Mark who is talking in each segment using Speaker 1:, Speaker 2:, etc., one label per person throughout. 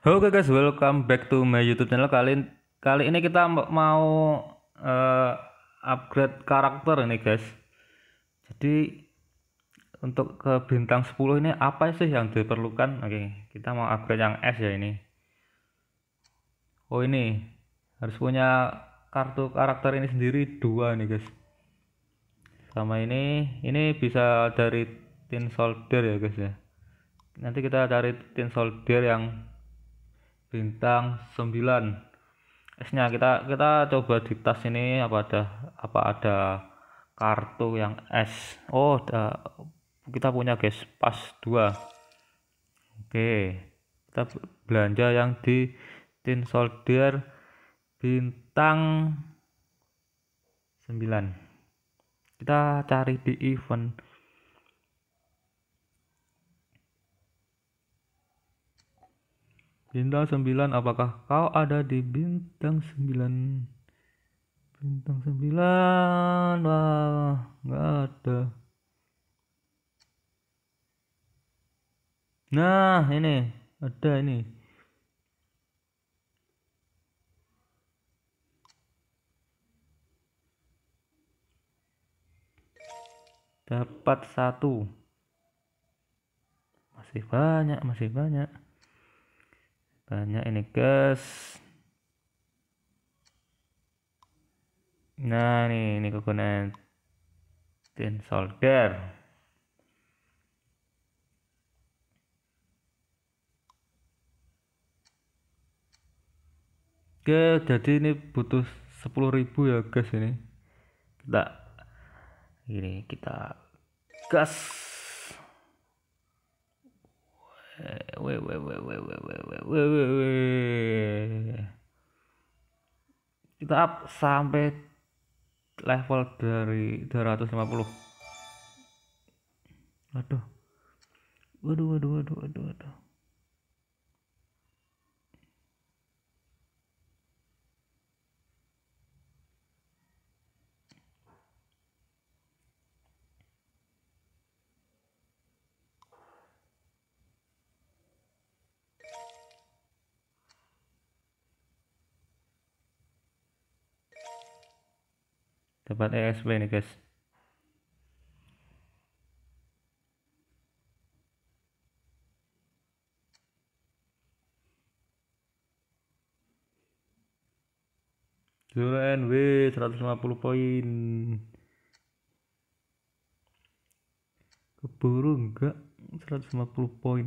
Speaker 1: Oke guys, welcome back to my YouTube channel. Kali kali ini kita mau uh, upgrade karakter ini guys. Jadi untuk ke bintang 10 ini apa sih yang diperlukan? Oke, kita mau upgrade yang S ya ini. Oh ini harus punya kartu karakter ini sendiri dua nih guys. Sama ini, ini bisa dari tin solder ya guys ya. Nanti kita cari tin solder yang bintang 9 nya kita kita coba di tas ini apa ada apa ada kartu yang S oh ada kita punya guys pas 2 oke kita belanja yang di tin soldier bintang 9 kita cari di event Bintang 9, apakah kau ada di bintang 9? Bintang 9, wah, gak ada. Nah, ini, ada ini. Dapat satu. Masih banyak, masih banyak banyak ini guys nah nih ini kegunaan tin solder Oke, jadi ini butuh 10.000 ya guys ini. Kita ini kita gas kita up sampai level dari 250 aduh waduh waduh waduh waduh waduh tempat ESP ini guys Zero NW 150 poin keburu enggak 150 poin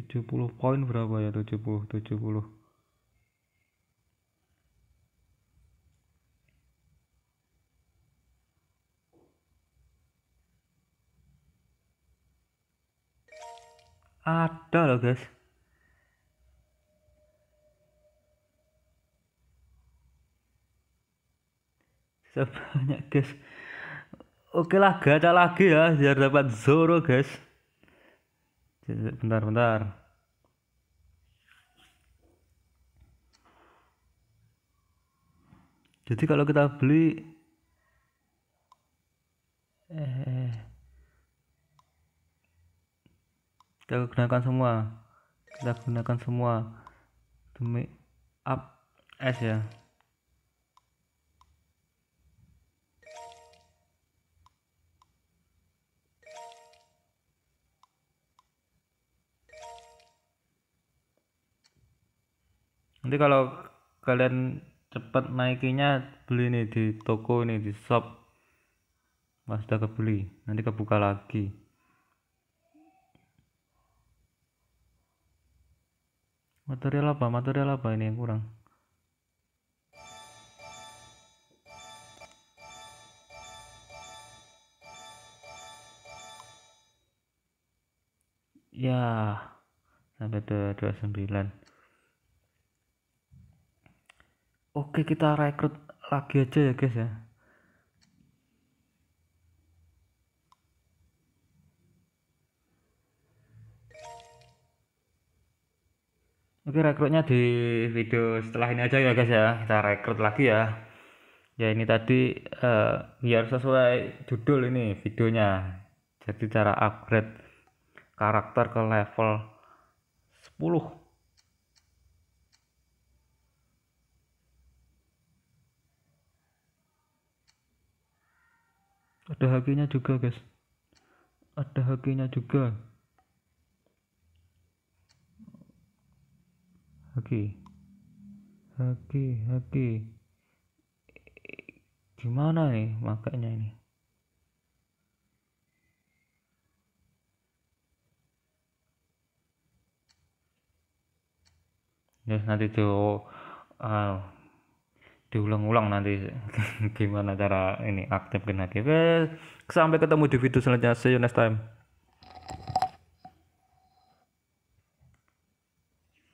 Speaker 1: 70 poin berapa ya 70 70 ada loh guys sebanyak guys oke lah gak ada lagi ya biar dapat Zoro guys bentar bentar jadi kalau kita beli eh, kita gunakan semua kita gunakan semua demi up S ya nanti kalau kalian cepat naikinya beli nih di toko ini di shop pas udah kebeli nanti kebuka lagi material apa material apa ini yang kurang ya sampai 29 oke kita rekrut lagi aja ya guys ya Oke rekrutnya di video setelah ini aja ya guys ya kita rekrut lagi ya ya ini tadi uh, biar sesuai judul ini videonya jadi cara upgrade karakter ke level 10 ada hakinya juga guys ada hakinya juga haki haki haki gimana nih makanya ini yes, nanti tuh uh, diulang-ulang nanti gimana cara ini aktifkan lagi sampai ketemu di video selanjutnya see you next time